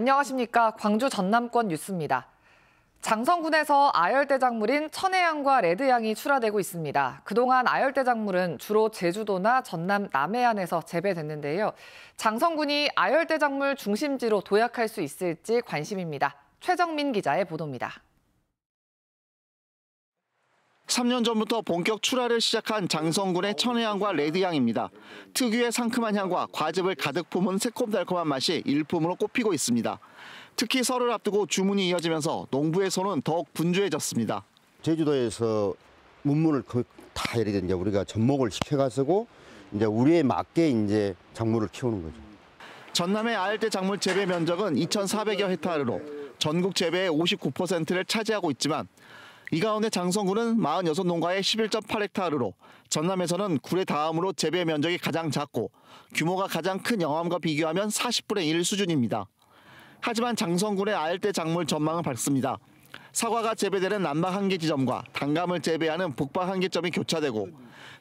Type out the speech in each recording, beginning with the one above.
안녕하십니까. 광주 전남권 뉴스입니다. 장성군에서 아열대작물인 천혜향과 레드향이 출하되고 있습니다. 그동안 아열대작물은 주로 제주도나 전남 남해안에서 재배됐는데요. 장성군이 아열대작물 중심지로 도약할 수 있을지 관심입니다. 최정민 기자의 보도입니다. 3년 전부터 본격 출하를 시작한 장성군의 천혜향과 레드향입니다. 특유의 상큼한 향과 과즙을 가득 품은 새콤달콤한 맛이 일품으로 꼽히고 있습니다. 특히 설을 앞두고 주문이 이어지면서 농부의 손은 더욱 분주해졌습니다. 제주도에서 문물을 그 다 이렇게 이제 우리가 접목을 시켜가지고 이제 우리에 맞게 이제 작물을 키우는 거죠. 전남의 아열대 작물 재배 면적은 2,400여 헥타르로 전국 재배의 59%를 차지하고 있지만 이 가운데 장성군은 46농가의 11.8헥타르로 전남에서는 굴의 다음으로 재배 면적이 가장 작고 규모가 가장 큰 영암과 비교하면 40분의 1 수준입니다. 하지만 장성군의 알대 작물 전망은 밝습니다. 사과가 재배되는 남방 한계 지점과 단감을 재배하는 북방 한계 점이 교차되고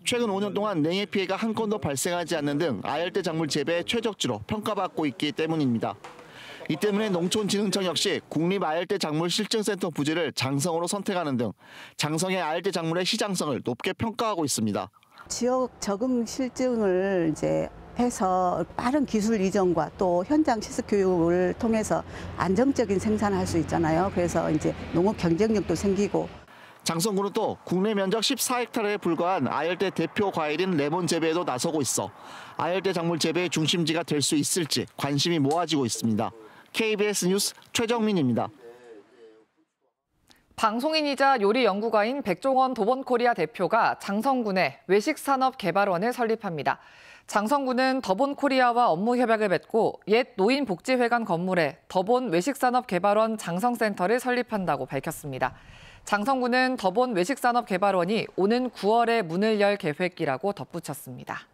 최근 5년 동안 냉해 피해가 한 건도 발생하지 않는 등 아열대 작물 재배의 최적지로 평가받고 있기 때문입니다. 이 때문에 농촌진흥청 역시 국립알열대 작물 실증센터 부지를 장성으로 선택하는 등 장성의 알열대 작물의 시장성을 높게 평가하고 있습니다. 지역 적응 실증을 이제 해서 빠른 기술 이전과 또 현장 실습 교육을 통해서 안정적인 생산할 수 있잖아요. 그래서 이제 농업 경쟁력도 생기고. 장성군은 또 국내 면적 14헥타르에 불과한 아열대 대표 과일인 레몬 재배에도 나서고 있어 아열대 작물 재배의 중심지가 될 수 있을지 관심이 모아지고 있습니다. KBS 뉴스 최정민입니다. 방송인이자 요리 연구가인 백종원 도본코리아 대표가 장성군에 외식산업개발원을 설립합니다. 장성군은 더본코리아와 업무 협약을 맺고 옛 노인복지회관 건물에 더본 외식산업개발원 장성센터를 설립한다고 밝혔습니다. 장성군은 더본 외식산업개발원이 오는 9월에 문을 열 계획이라고 덧붙였습니다.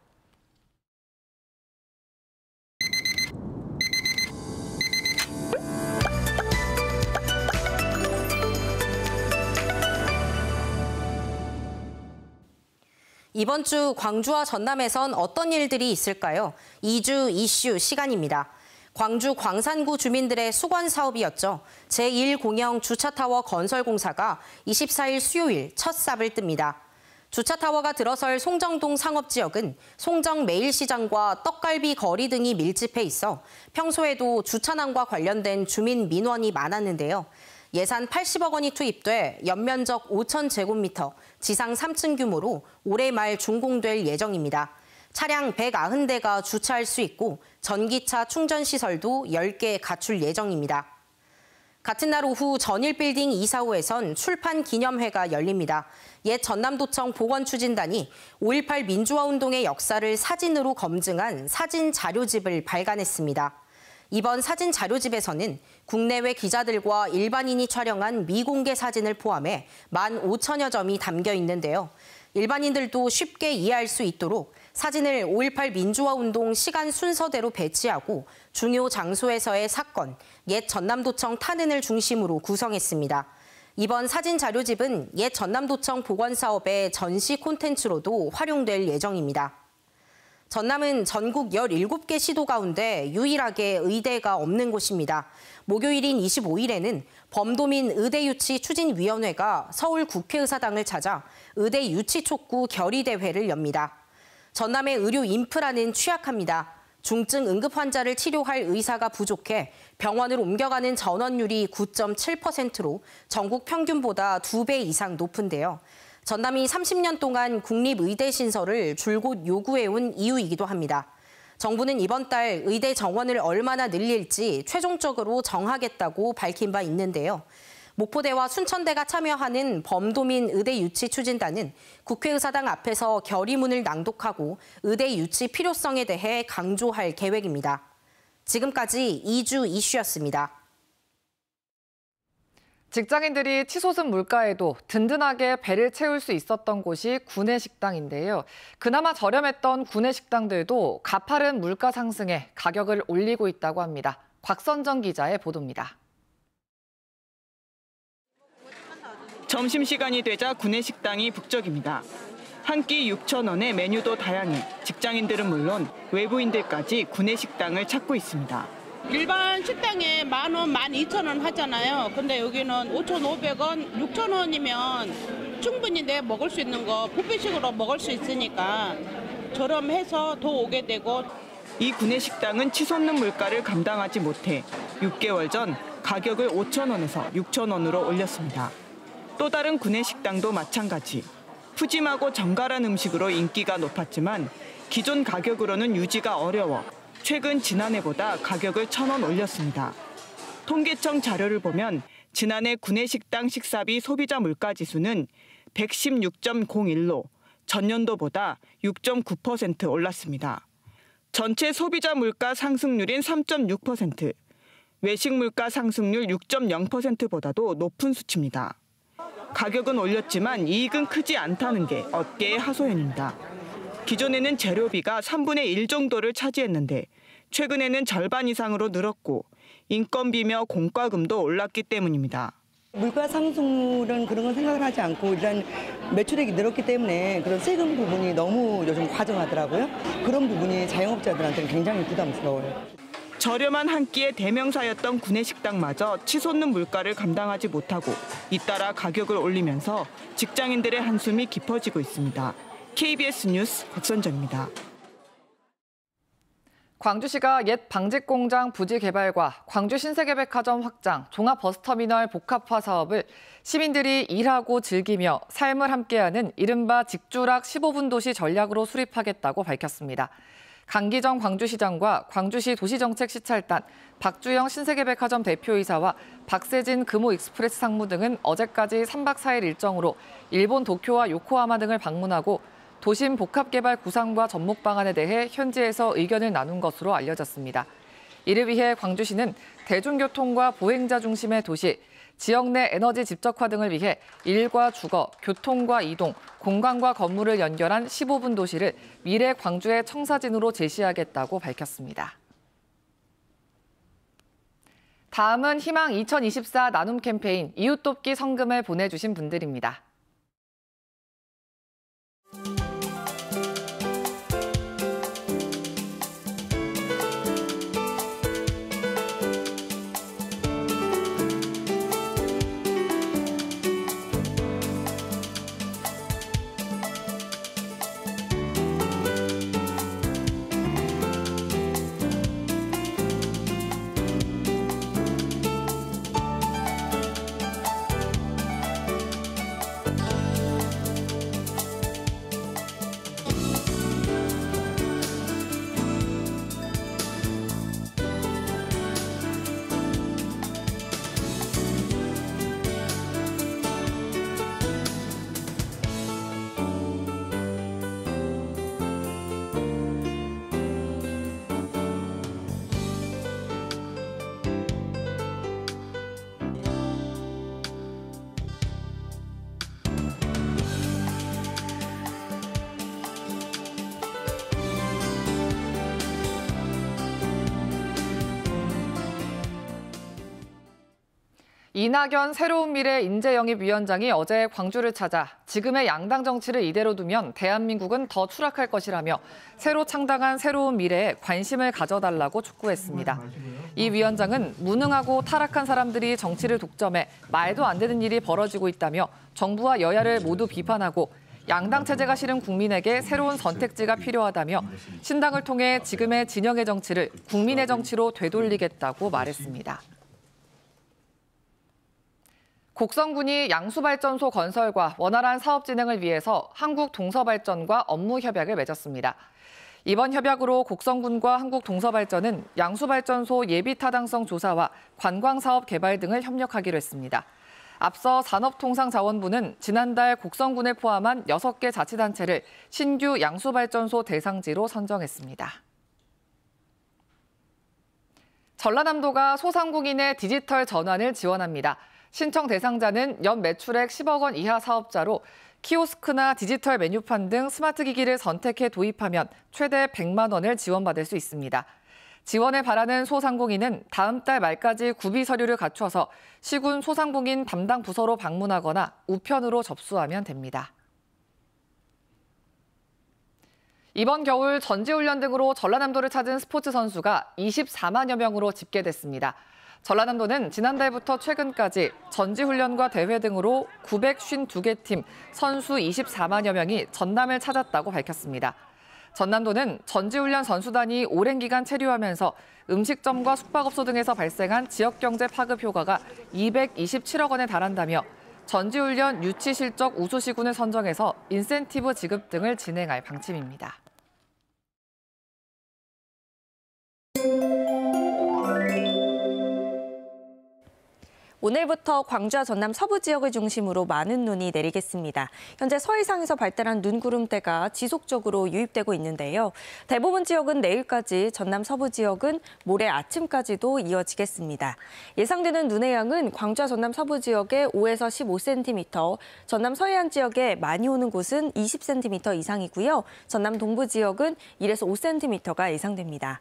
이번 주 광주와 전남에선 어떤 일들이 있을까요? 2주 이슈 시간입니다. 광주 광산구 주민들의 수관 사업이었죠. 제1공영 주차타워 건설공사가 24일 수요일 첫 삽을 뜹니다. 주차타워가 들어설 송정동 상업지역은 송정 매일시장과 떡갈비 거리 등이 밀집해 있어 평소에도 주차난과 관련된 주민 민원이 많았는데요. 예산 80억 원이 투입돼 연면적 5천 제곱미터, 지상 3층 규모로 올해 말 준공될 예정입니다. 차량 190대가 주차할 수 있고 전기차 충전 시설도 10개 갖출 예정입니다. 같은 날 오후 전일빌딩 2사호에선 출판 기념회가 열립니다. 옛 전남도청 보건추진단이 5.18 민주화운동의 역사를 사진으로 검증한 사진 자료집을 발간했습니다. 이번 사진 자료집에서는 국내외 기자들과 일반인이 촬영한 미공개 사진을 포함해 1만 5천여 점이 담겨 있는데요. 일반인들도 쉽게 이해할 수 있도록 사진을 5.18 민주화운동 시간 순서대로 배치하고 중요 장소에서의 사건, 옛 전남도청 탄핵을 중심으로 구성했습니다. 이번 사진 자료집은 옛 전남도청 복원 사업의 전시 콘텐츠로도 활용될 예정입니다. 전남은 전국 17개 시도 가운데 유일하게 의대가 없는 곳입니다. 목요일인 25일에는 범도민 의대 유치 추진위원회가 서울 국회의사당을 찾아 의대 유치 촉구 결의대회를 엽니다. 전남의 의료 인프라는 취약합니다. 중증 응급 환자를 치료할 의사가 부족해 병원을 옮겨가는 전원율이 9.7%로 전국 평균보다 2배 이상 높은데요. 전남이 30년 동안 국립의대 신설을 줄곧 요구해온 이유이기도 합니다. 정부는 이번 달 의대 정원을 얼마나 늘릴지 최종적으로 정하겠다고 밝힌 바 있는데요. 목포대와 순천대가 참여하는 범도민 의대 유치 추진단은 국회의사당 앞에서 결의문을 낭독하고 의대 유치 필요성에 대해 강조할 계획입니다. 지금까지 이주 이슈였습니다. 직장인들이 치솟은 물가에도 든든하게 배를 채울 수 있었던 곳이 구내식당인데요. 그나마 저렴했던 구내식당들도 가파른 물가 상승에 가격을 올리고 있다고 합니다. 곽선정 기자의 보도입니다. 점심시간이 되자 구내식당이 북적입니다. 한 끼 6천 원에 메뉴도 다양해 직장인들은 물론 외부인들까지 구내식당을 찾고 있습니다. 일반 식당에 만 원, 만 이천 원 하잖아요. 근데 여기는 오천 오백 원, 육천 원이면 충분히 내 먹을 수 있는 거부피식으로 먹을 수 있으니까 저렴해서 더 오게 되고 이 구내 식당은 치솟는 물가를 감당하지 못해 6개월 전 가격을 5천 원에서 6천 원으로 올렸습니다. 또 다른 구내 식당도 마찬가지. 푸짐하고 정갈한 음식으로 인기가 높았지만 기존 가격으로는 유지가 어려워 최근 지난해보다 가격을 천 원 올렸습니다. 통계청 자료를 보면 지난해 구내식당 식사비 소비자 물가 지수는 116.01로 전년도보다 6.9% 올랐습니다. 전체 소비자 물가 상승률인 3.6%, 외식 물가 상승률 6.0%보다도 높은 수치입니다. 가격은 올렸지만 이익은 크지 않다는 게 업계의 하소연입니다. 기존에는 재료비가 3분의 1 정도를 차지했는데 최근에는 절반 이상으로 늘었고 인건비며 공과금도 올랐기 때문입니다. 물가 상승률은 그런 건 생각을 하지 않고 일단 매출액이 늘었기 때문에 그런 세금 부분이 너무 요즘 과정하더라고요. 그런 부분이 자영업자들한테는 굉장히 부담스러워요. 저렴한 한 끼의 대명사였던 구내식당마저 치솟는 물가를 감당하지 못하고 잇따라 가격을 올리면서 직장인들의 한숨이 깊어지고 있습니다. KBS 뉴스 박선정입니다. 광주시가 옛 방직공장 부지 개발과 광주 신세계백화점 확장, 종합버스터미널 복합화 사업을 시민들이 일하고 즐기며 삶을 함께하는 이른바 직주락 15분 도시 전략으로 수립하겠다고 밝혔습니다. 강기정 광주시장과 광주시 도시정책시찰단, 박주영 신세계백화점 대표이사와 박세진 금호익스프레스 상무 등은 어제까지 3박 4일 일정으로 일본 도쿄와 요코하마 등을 방문하고 도심 복합개발 구상과 접목 방안에 대해 현지에서 의견을 나눈 것으로 알려졌습니다. 이를 위해 광주시는 대중교통과 보행자 중심의 도시, 지역 내 에너지 집적화 등을 위해 일과 주거, 교통과 이동, 공간과 건물을 연결한 15분 도시를 미래 광주의 청사진으로 제시하겠다고 밝혔습니다. 다음은 희망 2024 나눔 캠페인 이웃돕기 성금을 보내주신 분들입니다. 이낙연 새로운 미래 인재영입 위원장이 어제 광주를 찾아 지금의 양당 정치를 이대로 두면 대한민국은 더 추락할 것이라며 새로 창당한 새로운 미래에 관심을 가져달라고 촉구했습니다. 이 위원장은 무능하고 타락한 사람들이 정치를 독점해 말도 안 되는 일이 벌어지고 있다며 정부와 여야를 모두 비판하고 양당 체제가 싫은 국민에게 새로운 선택지가 필요하다며 신당을 통해 지금의 진영의 정치를 국민의 정치로 되돌리겠다고 말했습니다. 곡성군이 양수발전소 건설과 원활한 사업 진행을 위해서 한국동서발전과 업무 협약을 맺었습니다. 이번 협약으로 곡성군과 한국동서발전은 양수발전소 예비타당성 조사와 관광사업 개발 등을 협력하기로 했습니다. 앞서 산업통상자원부는 지난달 곡성군을 포함한 6개 자치단체를 신규 양수발전소 대상지로 선정했습니다. 전라남도가 소상공인의 디지털 전환을 지원합니다. 신청 대상자는 연 매출액 10억 원 이하 사업자로 키오스크나 디지털 메뉴판 등 스마트 기기를 선택해 도입하면 최대 100만 원을 지원받을 수 있습니다. 지원에 바라는 소상공인은 다음 달 말까지 구비 서류를 갖춰서 시군 소상공인 담당 부서로 방문하거나 우편으로 접수하면 됩니다. 이번 겨울 전지훈련 등으로 전라남도를 찾은 스포츠 선수가 24만여 명으로 집계됐습니다. 전라남도는 지난달부터 최근까지 전지훈련과 대회 등으로 952개 팀 선수 24만여 명이 전남을 찾았다고 밝혔습니다. 전남도는 전지훈련 선수단이 오랜 기간 체류하면서 음식점과 숙박업소 등에서 발생한 지역경제 파급 효과가 227억 원에 달한다며 전지훈련 유치 실적 우수 시군을 선정해서 인센티브 지급 등을 진행할 방침입니다. 오늘부터 광주와 전남 서부 지역을 중심으로 많은 눈이 내리겠습니다. 현재 서해상에서 발달한 눈구름대가 지속적으로 유입되고 있는데요. 대부분 지역은 내일까지, 전남 서부 지역은 모레 아침까지도 이어지겠습니다. 예상되는 눈의 양은 광주와 전남 서부 지역에 5에서 15cm, 전남 서해안 지역에 많이 오는 곳은 20cm 이상이고요. 전남 동부 지역은 1에서 5cm가 예상됩니다.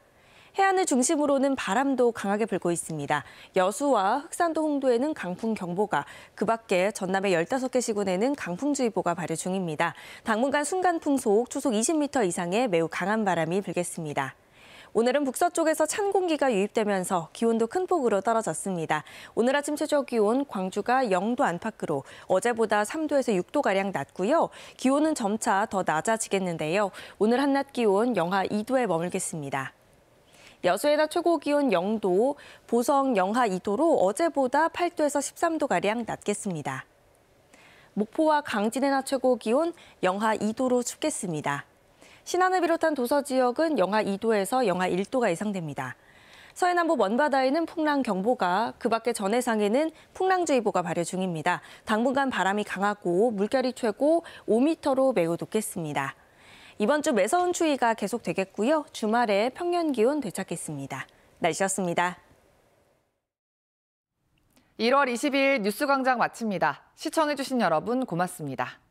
해안을 중심으로는 바람도 강하게 불고 있습니다. 여수와 흑산도 홍도에는 강풍 경보가, 그 밖에 전남의 15개 시군에는 강풍주의보가 발효 중입니다. 당분간 순간풍속 초속 20m 이상의 매우 강한 바람이 불겠습니다. 오늘은 북서쪽에서 찬 공기가 유입되면서 기온도 큰 폭으로 떨어졌습니다. 오늘 아침 최저 기온 광주가 0도 안팎으로 어제보다 3도에서 6도가량 낮고요. 기온은 점차 더 낮아지겠는데요. 오늘 한낮 기온 영하 2도에 머물겠습니다. 여수의 낮 최고 기온 0도, 보성 영하 2도로 어제보다 8도에서 13도가량 낮겠습니다. 목포와 강진의 낮 최고 기온 영하 2도로 춥겠습니다. 신안을 비롯한 도서 지역은 영하 2도에서 영하 1도가 예상됩니다. 서해남부 먼바다에는 풍랑 경보가, 그 밖에 전해상에는 풍랑주의보가 발효 중입니다. 당분간 바람이 강하고 물결이 최고 5m로 매우 높겠습니다. 이번 주 매서운 추위가 계속되겠고요. 주말에 평년 기온 되찾겠습니다. 날씨였습니다. 1월 20일 뉴스광장 마칩니다. 시청해주신 여러분 고맙습니다.